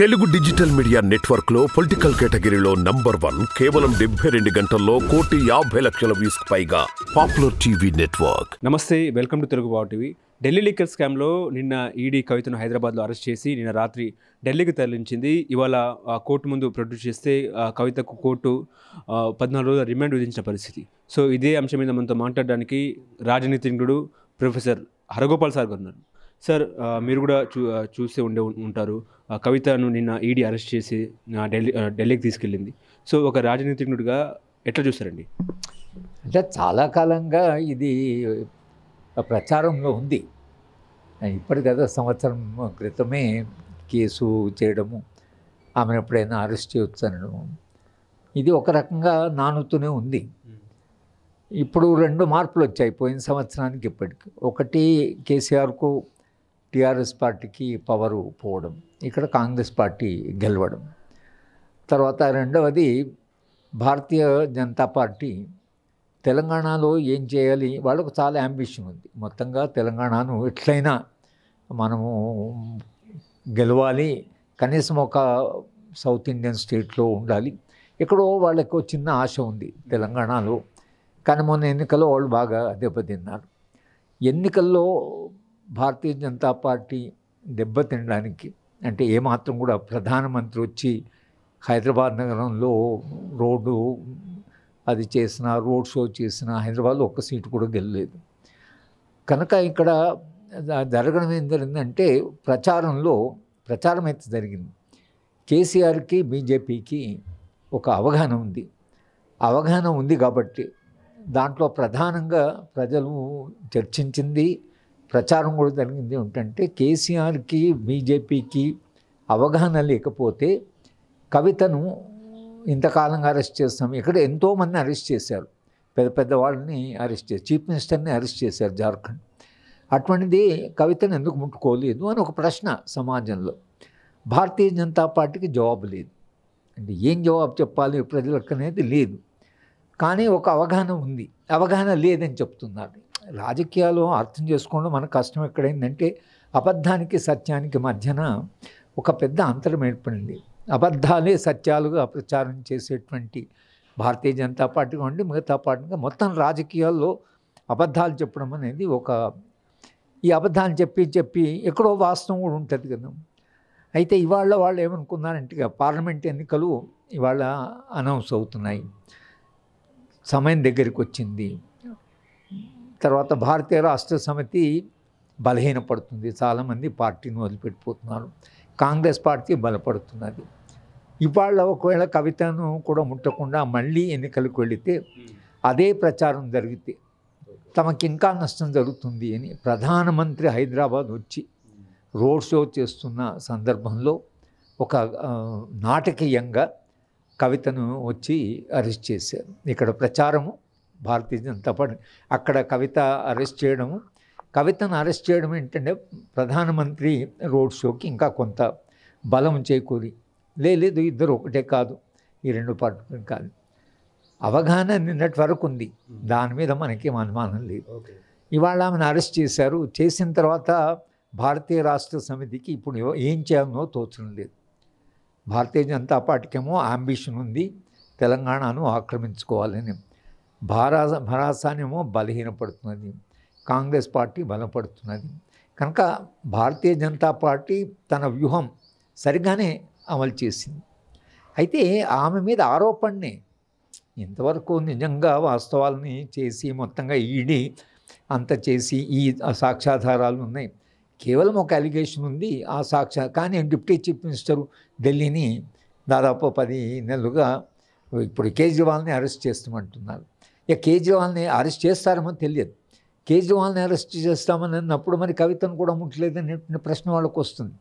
Telugu digital media network లో political కేటగిరీలో number one కేవలం డెబ్బై రెండు గంటల్లో కోటి యాభై లక్షల వ్యూస్ పైగా పాపులర్ టీవీ నెట్వర్క్ నమస్తే వెల్కమ్ టు తెలుగు బావ్ ఢిల్లీ లీకర్ స్కామ్లో నిన్న ఈడీ కవితను హైదరాబాద్లో అరెస్ట్ చేసి నిన్న రాత్రి ఢిల్లీకి తరలించింది ఇవాళ కోర్టు ముందు ప్రొడ్యూస్ చేస్తే కవితకు కోర్టు పద్నాలుగు రోజుల రిమాండ్ విధించిన పరిస్థితి సో ఇదే అంశం మీద మనతో మాట్లాడడానికి రాజనీతిజ్ఞుడు ప్రొఫెసర్ హరగోపాల్ సార్ గారు ఉన్నారు సార్ మీరు కూడా చూ చూసే ఉండే ఉంటారు కవితను నిన్న ఈడీ అరెస్ట్ చేసి ఢిల్లీ ఢిల్లీకి తీసుకెళ్ళింది సో ఒక రాజనీతిజ్ఞుడిగా ఎట్లా చూస్తారండి అంటే చాలా కాలంగా ఇది ప్రచారంలో ఉంది ఇప్పటి కదా సంవత్సరం క్రితమే కేసు చేయడము ఆమెను ఎప్పుడైనా అరెస్ట్ చేయొచ్చనడం ఇది ఒక రకంగా నానుతూనే ఉంది ఇప్పుడు రెండు మార్పులు వచ్చాయి పోయిన సంవత్సరానికి ఇప్పటికి ఒకటి కేసీఆర్కు టీఆర్ఎస్ పార్టీకి పవరు పోవడం ఇక్కడ కాంగ్రెస్ పార్టీ గెలవడం తర్వాత రెండవది భారతీయ జనతా పార్టీ తెలంగాణలో ఏం చేయాలి వాళ్ళకు చాలా యాంబిషన్ ఉంది మొత్తంగా తెలంగాణను ఎట్లయినా మనము గెలవాలి కనీసం ఒక సౌత్ ఇండియన్ స్టేట్లో ఉండాలి ఎక్కడో వాళ్ళకు చిన్న ఆశ ఉంది తెలంగాణలో కానీ మొన్న ఎన్నికల్లో వాళ్ళు బాగా దెబ్బతిన్నారు ఎన్నికల్లో భారతీయ జనతా పార్టీ దెబ్బతినడానికి అంటే ఏమాత్రం కూడా ప్రధానమంత్రి వచ్చి హైదరాబాద్ నగరంలో రోడ్డు అది చేసిన రోడ్ షో చేసిన హైదరాబాద్లో ఒక్క సీటు కూడా గెలలేదు కనుక ఇక్కడ జరగడం ఏం జరిగిందంటే ప్రచారంలో ప్రచారం అయితే జరిగింది కేసీఆర్కి బీజేపీకి ఒక అవగాహన ఉంది అవగాహన ఉంది కాబట్టి దాంట్లో ప్రధానంగా ప్రజలు చర్చించింది ప్రచారం కూడా జరిగింది ఏంటంటే కేసీఆర్కి బీజేపీకి అవగాహన లేకపోతే కవితను ఇంతకాలంగా అరెస్ట్ చేస్తాం ఇక్కడ ఎంతోమంది అరెస్ట్ చేశారు పెద్ద పెద్ద వాళ్ళని అరెస్ట్ చేశారు చీఫ్ మినిస్టర్ని అరెస్ట్ చేశారు జార్ఖండ్ అటువంటిది కవితను ఎందుకు ముట్టుకోలేదు అని ఒక ప్రశ్న సమాజంలో భారతీయ జనతా పార్టీకి జవాబు లేదు అంటే ఏం జవాబు చెప్పాలి ప్రజలకు అనేది లేదు కానీ ఒక అవగాహన ఉంది అవగాహన లేదని చెప్తున్నారు రాజకీయాలు అర్థం చేసుకోవడం మన కష్టం ఎక్కడైందంటే అబద్ధానికి సత్యానికి మధ్యన ఒక పెద్ద అంతరం ఏర్పడింది అబద్ధాలే సత్యాలుగా ప్రచారం చేసేటువంటి భారతీయ జనతా పార్టీ ఉండి మిగతా పార్టీ మొత్తం రాజకీయాల్లో అబద్ధాలు చెప్పడం అనేది ఒక ఈ అబద్ధాలు చెప్పి చెప్పి ఎక్కడో వాస్తవం కూడా ఉంటుంది కదా అయితే ఇవాళ వాళ్ళు ఏమనుకున్నారంటే పార్లమెంట్ ఎన్నికలు ఇవాళ అనౌన్స్ అవుతున్నాయి సమయం దగ్గరికి వచ్చింది తర్వాత భారతీయ రాష్ట్ర సమితి బలహీనపడుతుంది చాలామంది పార్టీని వదిలిపెట్టిపోతున్నారు కాంగ్రెస్ పార్టీ బలపడుతున్నది ఇవాళ ఒకవేళ కవితను కూడా ముట్టకుండా మళ్ళీ ఎన్నికలకు వెళితే అదే ప్రచారం జరిగితే తమకి ఇంకా నష్టం జరుగుతుంది అని ప్రధానమంత్రి హైదరాబాద్ వచ్చి రోడ్ షో చేస్తున్న సందర్భంలో ఒక నాటకీయంగా కవితను వచ్చి అరెస్ట్ చేశారు ఇక్కడ ప్రచారము భారతీయ జనతా పార్టీ అక్కడ కవిత అరెస్ట్ చేయడం కవితను అరెస్ట్ చేయడం ఏంటంటే ప్రధానమంత్రి రోడ్ షోకి ఇంకా కొంత బలం చేకూరి లేదు ఇద్దరు ఒకటే కాదు ఈ రెండు పార్టీ కాదు అవగాహన నిన్నటి వరకు ఉంది దాని మీద మనకేం అనుమానం లేదు ఇవాళ ఆమెను అరెస్ట్ చేశారు చేసిన తర్వాత భారతీయ రాష్ట్ర సమితికి ఇప్పుడు ఏం చేయాలనో తోచడం లేదు భారతీయ జనతా పార్టీకేమో ఆంబిషన్ ఉంది తెలంగాణను ఆక్రమించుకోవాలని భారా భారాసాన్యము బలహీనపడుతున్నది కాంగ్రెస్ పార్టీ బలపడుతున్నది కనుక భారతీయ జనతా పార్టీ తన వ్యూహం సరిగానే అమలు చేసింది అయితే ఆమె మీద ఆరోపణనే ఇంతవరకు నిజంగా వాస్తవాలని చేసి మొత్తంగా ఈడీ అంత చేసి ఈ సాక్ష్యాధారాలు ఉన్నాయి కేవలం ఒక అలిగేషన్ ఉంది ఆ సాక్షా కానీ డిప్యూటీ చీఫ్ మినిస్టరు ఢిల్లీని దాదాపు పది నెలలుగా ఇప్పుడు కేజ్రీవాల్ని అరెస్ట్ చేస్తామంటున్నారు ఇక కేజ్రీవాల్ని అరెస్ట్ చేస్తారేమో తెలియదు కేజ్రీవాల్ని అరెస్ట్ చేస్తామని అన్నప్పుడు మరి కవితను కూడా ముట్టలేదని ప్రశ్న వాళ్ళకు వస్తుంది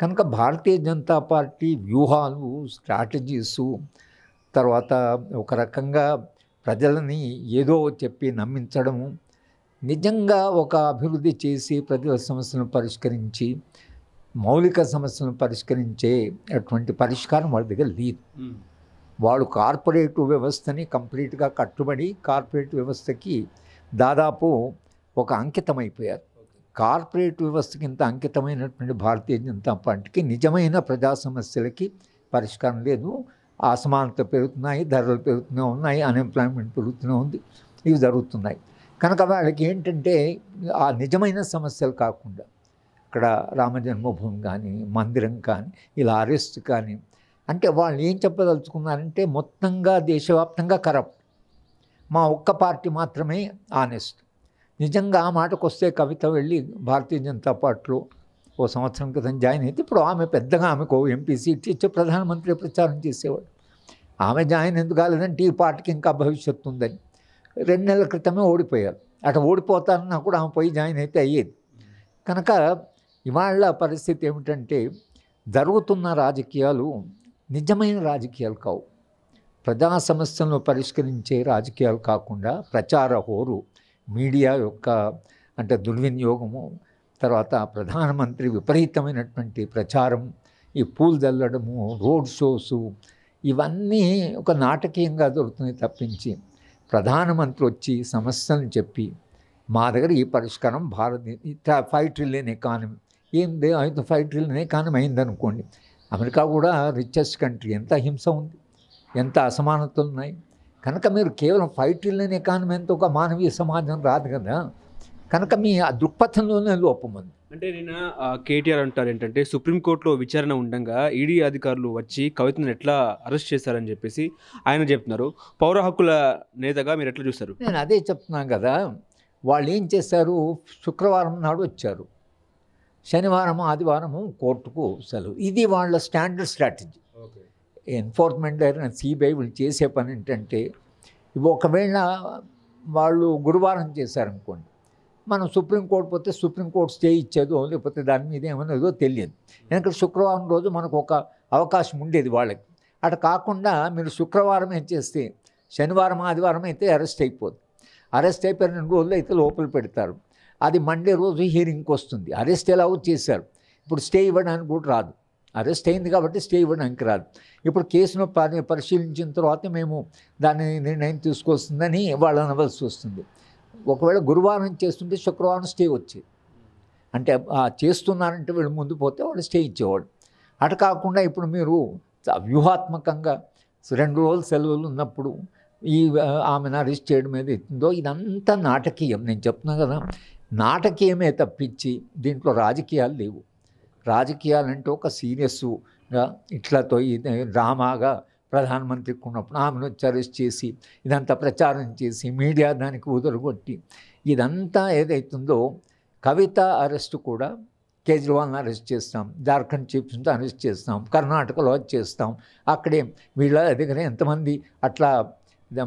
కనుక భారతీయ జనతా పార్టీ వ్యూహాలు స్ట్రాటజీసు తర్వాత ఒక రకంగా ప్రజలని ఏదో చెప్పి నమ్మించడము నిజంగా ఒక అభివృద్ధి చేసి ప్రజల సమస్యలను పరిష్కరించి మౌలిక సమస్యలను పరిష్కరించే అటువంటి పరిష్కారం వాళ్ళ దగ్గర లేదు వాళ్ళు కార్పొరేట్ వ్యవస్థని కంప్లీట్గా కట్టుబడి కార్పొరేట్ వ్యవస్థకి దాదాపు ఒక అంకితం అయిపోయారు కార్పొరేట్ వ్యవస్థకి ఇంత అంకితమైనటువంటి భారతీయ జనతా పార్టీకి నిజమైన ప్రజా సమస్యలకి పరిష్కారం లేదు అసమానత పెరుగుతున్నాయి ధరలు పెరుగుతూనే ఉన్నాయి అన్ఎంప్లాయ్మెంట్ పెరుగుతూనే ఉంది ఇవి జరుగుతున్నాయి కనుక వాళ్ళకి ఏంటంటే ఆ నిజమైన సమస్యలు కాకుండా ఇక్కడ రామ జన్మభూమి కానీ మందిరం కానీ ఇలా అరెస్ట్ కానీ అంటే వాళ్ళు ఏం చెప్పదలుచుకున్నారంటే మొత్తంగా దేశవ్యాప్తంగా కరప్ట్ మా ఒక్క పార్టీ మాత్రమే ఆనెస్ట్ నిజంగా ఆ మాటకు వస్తే కవిత వెళ్ళి భారతీయ జనతా పార్టీలో ఓ సంవత్సరం క్రితం జాయిన్ అయితే ఇప్పుడు ఆమె పెద్దగా ఆమెకు ఎంపీ సీట్ ఇచ్చి ప్రధానమంత్రి ప్రచారం చేసేవాడు ఆమె జాయిన్ ఎందుకు కాలేదంటే ఈ పార్టీకి ఇంకా భవిష్యత్తు ఉందని రెండు నెలల క్రితమే ఓడిపోయారు అటు ఓడిపోతారన్నా కూడా ఆమె పోయి జాయిన్ అయితే అయ్యేది కనుక ఇవాళ పరిస్థితి ఏమిటంటే జరుగుతున్న రాజకీయాలు నిజమైన రాజకీయాలు కావు ప్రజా సమస్యలను పరిష్కరించే రాజకీయాలు కాకుండా ప్రచార హోరు మీడియా యొక్క అంటే దుర్వినియోగము తర్వాత ప్రధానమంత్రి విపరీతమైనటువంటి ప్రచారం ఈ పూలు చల్లడము రోడ్ షోసు ఇవన్నీ ఒక నాటకీయంగా దొరుకుతుంది తప్పించి ప్రధానమంత్రి వచ్చి సమస్యలను చెప్పి మా దగ్గర ఈ పరిష్కారం భారత ఫైవ్ ట్రిలియన్ ఎకానమీ ఏం ఐదు ఫైవ్ ట్రిలియన్ ఎకానమీ అయిందనుకోండి అమెరికా కూడా రిచెస్ట్ కంట్రీ ఎంత హింస ఉంది ఎంత అసమానతలు ఉన్నాయి కనుక మీరు కేవలం ఫైవ్ ట్రిలియన్ ఎకానమీ ఎంత ఒక మానవీయ సమాజం రాదు కదా కనుక మీ ఆ దృక్పథంలోనే లోపం ఉంది అంటే నేను కేటీఆర్ అంటారు ఏంటంటే సుప్రీంకోర్టులో విచారణ ఉండగా ఈడీ అధికారులు వచ్చి కవితను ఎట్లా అరెస్ట్ చేశారని చెప్పేసి ఆయన చెప్తున్నారు పౌర హక్కుల నేతగా మీరు ఎట్లా చూస్తారు నేను అదే చెప్తున్నాను కదా వాళ్ళు ఏం చేశారు శుక్రవారం నాడు వచ్చారు శనివారము ఆదివారము కోర్టుకు సెలవు ఇది వాళ్ళ standard strategy enforcement director CBI వీళ్ళు చేసే పని ఏంటంటే ఒకవేళ వాళ్ళు గురువారం చేశారనుకోండి మనం సుప్రీంకోర్టు పోతే సుప్రీంకోర్టు స్టే ఇచ్చేదో లేకపోతే దాని మీద ఏమనేదో తెలియదు ఎందుకంటే శుక్రవారం రోజు మనకు ఒక అవకాశం ఉండేది వాళ్ళకి అటు కాకుండా మీరు శుక్రవారం ఏం చేస్తే శనివారం ఆదివారం అయితే అరెస్ట్ అయిపోదు అరెస్ట్ అయిపోయిన రెండు రోజులు అయితే లోపల పెడతారు అది మండే రోజు హీరింగ్కి వస్తుంది అరెస్ట్ ఎలా చేశారు ఇప్పుడు స్టే ఇవ్వడానికి కూడా రాదు అరెస్ట్ అయింది కాబట్టి స్టే ఇవ్వడానికి రాదు ఇప్పుడు కేసును పరిశీలించిన తర్వాత మేము దాన్ని నిర్ణయం తీసుకొస్తుందని వాళ్ళు అనవలసి వస్తుంది ఒకవేళ గురువారం చేస్తుంటే శుక్రవారం స్టే వచ్చేది అంటే చేస్తున్నారంటే వీళ్ళు ముందు పోతే వాళ్ళు స్టే ఇచ్చేవాడు అటు కాకుండా ఇప్పుడు మీరు వ్యూహాత్మకంగా రెండు రోజులు సెలవులు ఉన్నప్పుడు ఈ ఆమెను అరెస్ట్ చేయడం ఏది ఇస్తుందో ఇదంతా నాటకీయం నేను చెప్తున్నా కదా నాటకీయమే తప్పించి దీంట్లో రాజకీయాలు లేవు రాజకీయాలు అంటే ఒక సీరియస్గా ఇట్లాతో డ్రామాగా ప్రధానమంత్రికి ఉన్నప్పుడు ఆమెను అరెస్ట్ చేసి ఇదంతా ప్రచారం చేసి మీడియా దానికి ఉదరగొట్టి ఇదంతా ఏదైతుందో కవిత అరెస్ట్ కూడా కేజ్రీవాల్ని అరెస్ట్ చేస్తాం జార్ఖండ్ చీఫ్ అరెస్ట్ చేస్తాం కర్ణాటకలో చేస్తాం అక్కడే వీళ్ళ దగ్గర ఎంతమంది అట్లా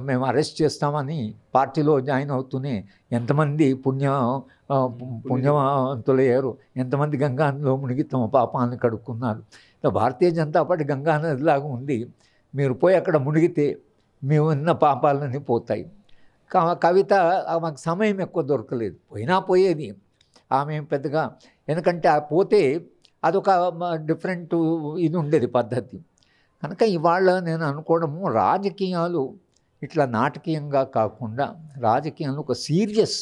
మేము అరెస్ట్ చేస్తామని పార్టీలో జాయిన్ అవుతూనే ఎంతమంది పుణ్య పుణ్యవంతులయ్యారు ఎంతమంది గంగానదిలో మునిగి తమ పాపాలను కడుక్కున్నారు భారతీయ జనతా పార్టీ గంగానదిలాగా ఉంది మీరు పోయి అక్కడ మునిగితే మేము ఉన్న పాపాలన్నీ పోతాయి కవిత మాకు సమయం ఎక్కువ దొరకలేదు పోయినా పోయేది ఆమె పెద్దగా ఎందుకంటే పోతే అదొక డిఫరెంట్ ఇది ఉండేది పద్ధతి కనుక ఇవాళ నేను అనుకోవడము రాజకీయాలు ఇట్లా నాటకీయంగా కాకుండా రాజకీయంలో ఒక సీరియస్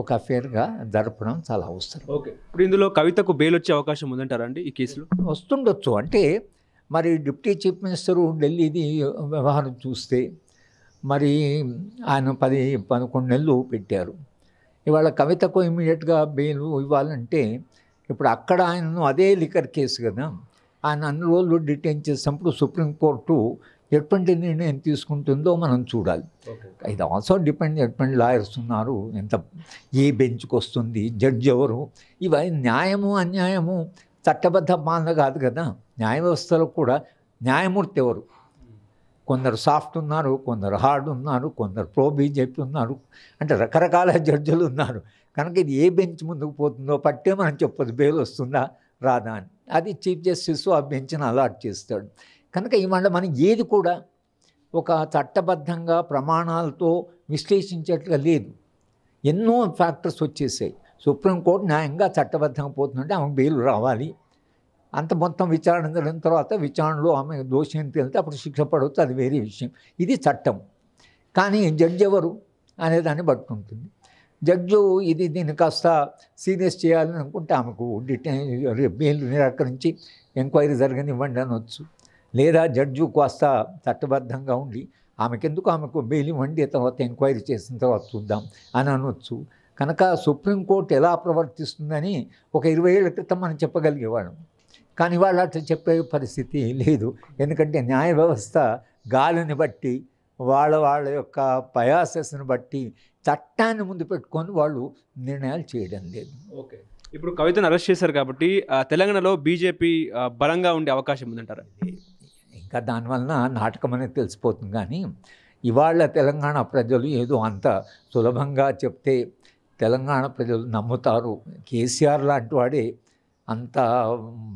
ఒక అఫేర్గా జరపడం చాలా అవసరం ఓకే ఇప్పుడు ఇందులో కవితకు బెయిల్ వచ్చే అవకాశం ఉందంటారండి ఈ కేసులో వస్తుండొచ్చు అంటే మరి డిప్యూటీ చీఫ్ మినిస్టర్ ఢిల్లీది వ్యవహారం చూస్తే మరి ఆయన పది పదకొండు నెలలు పెట్టారు ఇవాళ కవితకు ఇమీడియట్గా బెయిల్ ఇవ్వాలంటే ఇప్పుడు అక్కడ ఆయనను అదే లిక్కర్ కేసు కదా ఆయన అన్ని రోజులు డిటైన్ చేసినప్పుడు సుప్రీంకోర్టు ఎటువంటి నిర్ణయం తీసుకుంటుందో మనం చూడాలి ఇది ఆల్సో డిపెండ్ ఎటువంటి లాయర్స్ ఉన్నారు ఎంత ఏ బెంచ్కి వస్తుంది జడ్జ్ ఎవరు ఇవి న్యాయము అన్యాయము చట్టబద్ధ పాలన కాదు కదా న్యాయ వ్యవస్థలో కూడా న్యాయమూర్తి ఎవరు కొందరు సాఫ్ట్ ఉన్నారు కొందరు హార్డ్ ఉన్నారు కొందరు ప్రో బీజేపీ ఉన్నారు అంటే రకరకాల జడ్జిలు ఉన్నారు కనుక ఇది ఏ బెంచ్ ముందుకు పోతుందో పట్టే మనం చెప్పదు బెయిల్ వస్తుందా రాదా అని అది చీఫ్ జస్టిస్ ఆ బెంచ్ని అలాట్ చేస్తాడు కనుక ఇవాళ మనం ఏది కూడా ఒక చట్టబద్ధంగా ప్రమాణాలతో విశ్లేషించేట్లుగా లేదు ఎన్నో ఫ్యాక్టర్స్ వచ్చేసాయి సుప్రీంకోర్టు న్యాయంగా చట్టబద్ధంగా పోతుందంటే ఆమె బెయిల్ రావాలి అంత మొత్తం విచారణ జరిగిన తర్వాత విచారణలో ఆమె దోషం తేలితే అప్పుడు శిక్ష పడవచ్చు అది వేరే విషయం ఇది చట్టం కానీ జడ్జి ఎవరు అనే దాన్ని బట్టి ఉంటుంది జడ్జు ఇది దీన్ని కాస్త సీరియస్ చేయాలని అనుకుంటే ఆమెకు డిటైన్ బెయిల్ నిరాకరించి ఎంక్వైరీ జరగనివ్వండి అనొచ్చు లేదా జడ్జు కాస్త చట్టబద్ధంగా ఉండి ఆమెకెందుకు ఆమెకు బెయిల్ ఇవ్వండి తర్వాత ఎంక్వైరీ చేసిన తర్వాత చూద్దాం అని అనొచ్చు కనుక సుప్రీంకోర్టు ఎలా ప్రవర్తిస్తుందని ఒక ఇరవై ఏళ్ళ క్రితం మనం చెప్పగలిగేవాళ్ళం కానీ వాళ్ళు అట్లా చెప్పే పరిస్థితి లేదు ఎందుకంటే న్యాయ వ్యవస్థ గాలిని బట్టి వాళ్ళ వాళ్ళ యొక్క పయాసెస్ని బట్టి చట్టాన్ని ముందు పెట్టుకొని వాళ్ళు నిర్ణయాలు చేయడం లేదు ఓకే ఇప్పుడు కవితను అరెస్ట్ చేశారు కాబట్టి తెలంగాణలో బీజేపీ బలంగా ఉండే అవకాశం ఉందంటారు ఇంకా దానివలన నాటకం అనేది తెలిసిపోతుంది కానీ ఇవాళ తెలంగాణ ప్రజలు ఏదో అంత సులభంగా చెప్తే తెలంగాణ ప్రజలు నమ్ముతారు కేసీఆర్ లాంటి వాడే అంత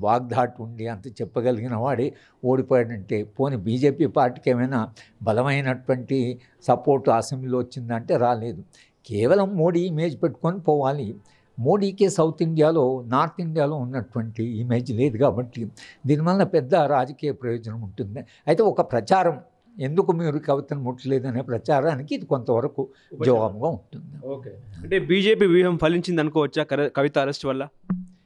వాగ్దాటు ఉండి అంత చెప్పగలిగిన వాడే ఓడిపోయాడంటే పోనీ బీజేపీ పార్టీకి ఏమైనా బలమైనటువంటి సపోర్ట్ అసెంబ్లీలో వచ్చిందంటే రాలేదు కేవలం మోడీ ఇమేజ్ పెట్టుకొని పోవాలి మోడీకే సౌత్ ఇండియాలో నార్త్ ఇండియాలో ఉన్నటువంటి ఇమేజ్ లేదు కాబట్టి దీనివల్ల పెద్ద రాజకీయ ప్రయోజనం ఉంటుంది అయితే ఒక ప్రచారం ఎందుకు మీరు కవితను ముట్టలేదు అనే ప్రచారానికి ఇది కొంతవరకు జవాబుగా ఉంటుంది ఓకే అంటే బీజేపీ వ్యూహం ఫలించింది అనుకోవచ్చా కవిత అరెస్ట్ వల్ల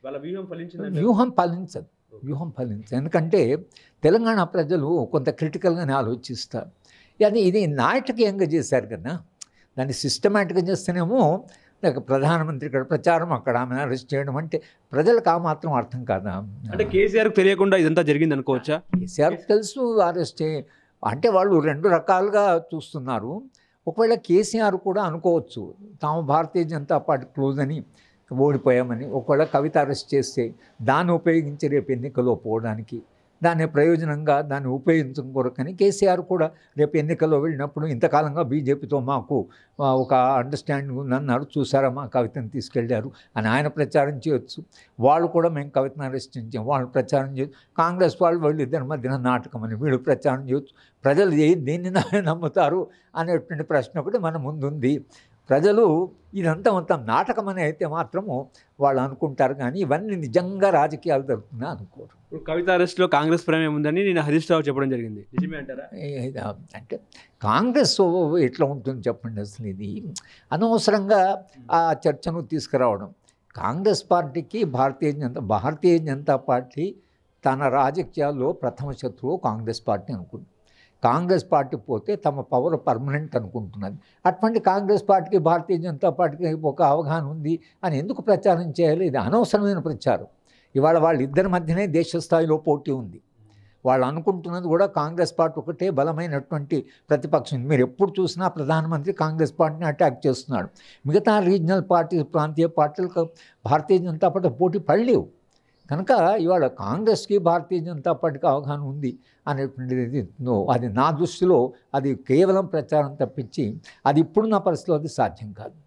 వాళ్ళ వ్యూహం ఫలించింది వ్యూహం ఫలించదు వ్యూహం ఫలించదు ఎందుకంటే తెలంగాణ ప్రజలు కొంత క్రిటికల్గానే ఆలోచిస్తారు అది ఇది నాటకీయంగా చేశారు కదా దాన్ని సిస్టమేటిక్గా చేస్తేనేమో లేక ప్రధానమంత్రి ఇక్కడ ప్రచారం అక్కడ ఆమె అరెస్ట్ చేయడం అంటే ప్రజలకు ఆ మాత్రం అర్థం కాదా అంటే కేసీఆర్కి తెలియకుండా ఇదంతా జరిగింది అనుకోవచ్చా కేసీఆర్ తెలుసు అరెస్ట్ అంటే వాళ్ళు రెండు రకాలుగా చూస్తున్నారు ఒకవేళ కేసీఆర్ కూడా అనుకోవచ్చు తాము భారతీయ జనతా పార్టీ క్లోజ్ అని ఓడిపోయామని ఒకవేళ కవిత అరెస్ట్ చేస్తే దాన్ని ఉపయోగించి రేపు ఎన్నికలో పోవడానికి దాని ప్రయోజనంగా దాన్ని ఉపయోగించడం కొరకని కేసీఆర్ కూడా రేపు ఎన్నికల్లో వెళ్ళినప్పుడు ఇంతకాలంగా బీజేపీతో మాకు ఒక అండర్స్టాండింగ్ ఉందన్నారు చూసారా మా కవితను తీసుకెళ్లారు అని ఆయన ప్రచారం చేయొచ్చు వాళ్ళు కూడా మేము కవితను అరెస్ట్ వాళ్ళు ప్రచారం చేయొచ్చు కాంగ్రెస్ వాళ్ళు వాళ్ళు ఇద్దరి మధ్యన నాటకం అని వీళ్ళు ప్రచారం చేయొచ్చు ప్రజలు ఏ దేన్ని నమ్ముతారు అనేటువంటి ప్రశ్న ఒకటి మన ముందుంది ప్రజలు ఇదంతా అంత నాటకం అని అయితే మాత్రము వాళ్ళు అనుకుంటారు కానీ ఇవన్నీ నిజంగా రాజకీయాలు జరుగుతుందని అనుకోరు కవిత అరెస్ట్లో కాంగ్రెస్ ప్రేమే ఉందని నేను హరీష్ రావు చెప్పడం జరిగింది నిజమే అంటారా అంటే కాంగ్రెస్ ఎట్లా ఉంటుంది చెప్పండి అసలు ఇది అనవసరంగా ఆ చర్చను తీసుకురావడం కాంగ్రెస్ పార్టీకి భారతీయ జనతా భారతీయ జనతా పార్టీ తన రాజకీయాల్లో ప్రథమ శత్రువు కాంగ్రెస్ పార్టీ అనుకుంటుంది కాంగ్రెస్ పార్టీ పోతే తమ పవర్ పర్మనెంట్ అనుకుంటున్నది అటువంటి కాంగ్రెస్ పార్టీకి భారతీయ జనతా పార్టీకి ఒక అవగాహన ఉంది అని ఎందుకు ప్రచారం చేయాలి ఇది అనవసరమైన ప్రచారం ఇవాళ వాళ్ళిద్దరి మధ్యనే దేశ స్థాయిలో పోటీ ఉంది వాళ్ళు అనుకుంటున్నది కూడా కాంగ్రెస్ పార్టీ ఒకటే బలమైనటువంటి ప్రతిపక్షం మీరు ఎప్పుడు చూసినా ప్రధానమంత్రి కాంగ్రెస్ పార్టీని అటాక్ చేస్తున్నాడు మిగతా రీజనల్ పార్టీ ప్రాంతీయ పార్టీలకు భారతీయ జనతా పార్టీ పోటీ పడలేవు కనుక ఇవాళ కాంగ్రెస్కి భారతీయ జనతా పార్టీకి అవగాహన ఉంది అనేటువంటిది అది నా దృష్టిలో అది కేవలం ప్రచారం తప్పించి అది ఇప్పుడున్న పరిస్థితిలో అది సాధ్యం కాదు